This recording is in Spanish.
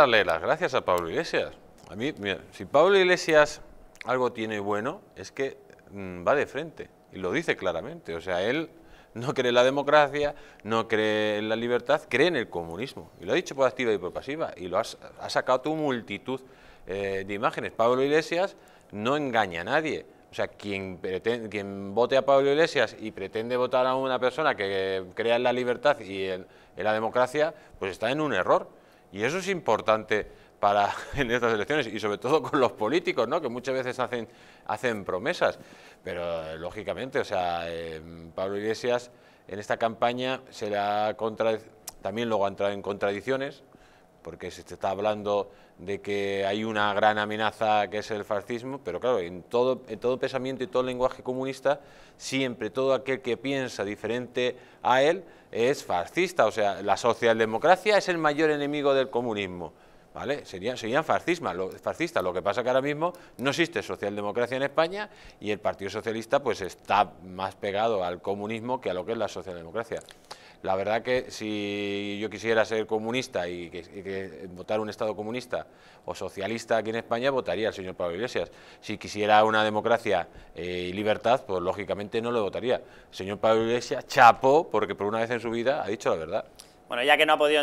darle las gracias a Pablo Iglesias. A mí, si Pablo Iglesias algo tiene bueno, es que mm, va de frente y lo dice claramente. O sea, él no cree en la democracia, no cree en la libertad, cree en el comunismo. Y lo ha dicho por activa y por pasiva. Y lo ha sacado tu multitud eh, de imágenes. Pablo Iglesias no engaña a nadie. O sea, quien, quien vote a Pablo Iglesias y pretende votar a una persona que crea en la libertad y en la democracia, pues está en un error. Y eso es importante para en estas elecciones y sobre todo con los políticos, ¿no? que muchas veces hacen, hacen promesas. Pero eh, lógicamente, o sea, em, Pablo Iglesias en esta campaña se contra, también luego ha entrado en contradicciones, porque se está hablando de que hay una gran amenaza que es el fascismo, pero claro, en todo, en todo pensamiento y todo lenguaje comunista, siempre todo aquel que piensa diferente a él es fascista, o sea, la socialdemocracia es el mayor enemigo del comunismo. ¿Vale? Serían, fascistas, lo, lo que pasa que ahora mismo no existe socialdemocracia en España y el Partido Socialista pues está más pegado al comunismo que a lo que es la socialdemocracia. La verdad que si yo quisiera ser comunista y, votar un Estado comunista o socialista aquí en España, votaría al señor Pablo Iglesias. Si quisiera una democracia eh, y libertad, pues lógicamente no lo votaría. El señor Pablo Iglesias chapó porque por una vez en su vida ha dicho la verdad. Bueno, ya que no ha podido...